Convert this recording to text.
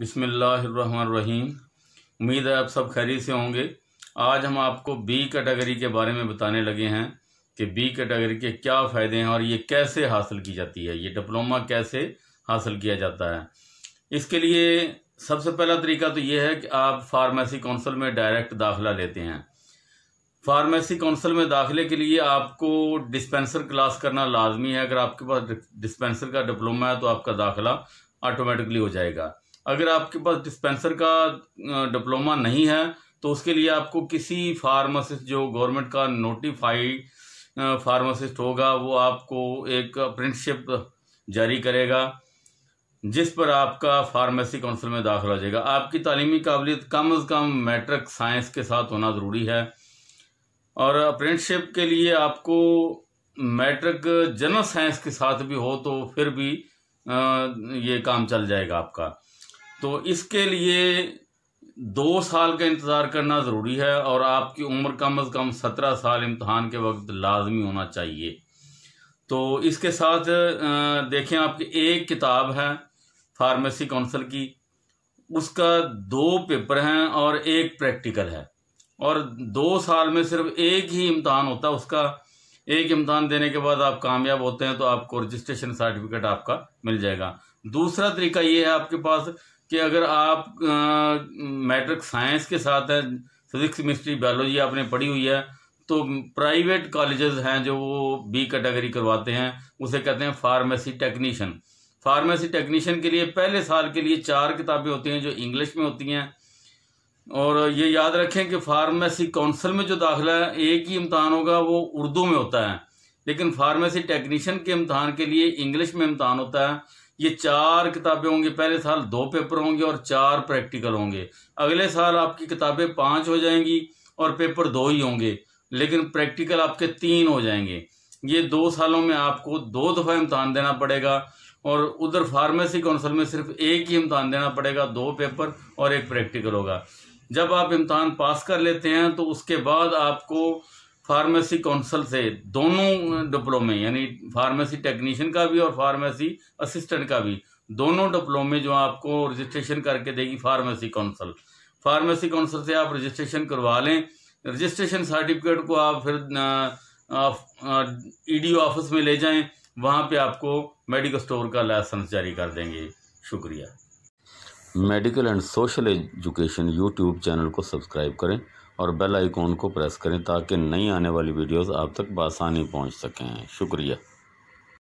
बिसमीम उम्मीद है आप सब खैरी से होंगे आज हम आपको बी कैटेगरी के बारे में बताने लगे हैं कि बी कैटेगरी के क्या फ़ायदे हैं और ये कैसे हासिल की जाती है ये डिप्लोमा कैसे हासिल किया जाता है इसके लिए सबसे पहला तरीका तो ये है कि आप फार्मेसी काउंसिल में डायरेक्ट दाखिला लेते हैं फार्मेसी काउंसिल में दाखिले के लिए आपको डिस्पेंसर क्लास करना लाजमी है अगर आपके पास डिस्पेंसर का डिप्लोमा है तो आपका दाखिला ऑटोमेटिकली हो जाएगा अगर आपके पास डिस्पेंसर का डिप्लोमा नहीं है तो उसके लिए आपको किसी फार्मासिस्ट जो गवर्नमेंट का नोटिफाइड फार्मासिस्ट होगा वो आपको एक अप्रेंटिसशिप जारी करेगा जिस पर आपका फार्मेसी काउंसिल में दाखिला हो जाएगा आपकी तालीमी काबिलियत कम अज़ कम मैट्रिक साइंस के साथ होना ज़रूरी है और अप्रेंटिसशिप के लिए आपको मैट्रिक जनरल साइंस के साथ भी हो तो फिर भी ये काम चल जाएगा आपका तो इसके लिए दो साल का इंतज़ार करना ज़रूरी है और आपकी उम्र कम अज़ कम सत्रह साल इम्तहान के वक्त लाजमी होना चाहिए तो इसके साथ देखें आपकी एक किताब है फार्मेसी काउंसिल की उसका दो पेपर हैं और एक प्रैक्टिकल है और दो साल में सिर्फ एक ही इम्तहान होता है उसका एक इम्तहान देने के बाद आप कामयाब होते हैं तो आपको रजिस्ट्रेशन सर्टिफिकेट आपका मिल जाएगा दूसरा तरीका ये है आपके पास कि अगर आप मैट्रिक साइंस के साथ हैं फिजिक्स मिस्ट्री बायोलॉजी आपने पढ़ी हुई है तो प्राइवेट कॉलेजेस हैं जो वो बी कैटेगरी करवाते हैं उसे कहते हैं फार्मेसी टेक्नीशियन फार्मेसी टेक्नीशियन के लिए पहले साल के लिए चार किताबें होती हैं जो इंग्लिश में होती हैं और ये याद रखें कि फार्मेसी काउंसिल में जो दाखिला है एक ही इम्तहान होगा वो उर्दू में होता है लेकिन फार्मेसी टेक्नीशियन के इम्तहान के लिए इंग्लिश में इम्तहान होता है ये चार किताबें होंगी पहले साल दो पेपर होंगे और चार प्रैक्टिकल होंगे अगले साल आपकी किताबें पाँच हो जाएंगी और पेपर दो ही होंगे लेकिन प्रैक्टिकल आपके तीन हो जाएंगे ये दो सालों में आपको दो दफ़ा इम्तहान देना पड़ेगा और उधर फार्मेसी काउंसिल में सिर्फ एक ही इम्तहान देना पड़ेगा दो पेपर और एक प्रैक्टिकल होगा जब आप इम्तहान पास कर लेते हैं तो उसके बाद आपको फार्मेसी काउंसिल से दोनों डिप्लोमे यानी फार्मेसी टेक्नीशियन का भी और फार्मेसी असिस्टेंट का भी दोनों डिप्लोमे जो आपको रजिस्ट्रेशन करके देगी फार्मेसी काउंसिल फार्मेसी काउंसिल से आप रजिस्ट्रेशन करवा लें रजिस्ट्रेशन सर्टिफिकेट को आप फिर ई ऑफिस e में ले जाएं वहाँ पे आपको मेडिकल स्टोर का लाइसेंस जारी कर देंगे शुक्रिया medical and social education YouTube channel को सब्सक्राइब करें और बेल आइकॉन को प्रेस करें ताकि नई आने वाली वीडियोस आप तक बसानी पहुंच सकें शुक्रिया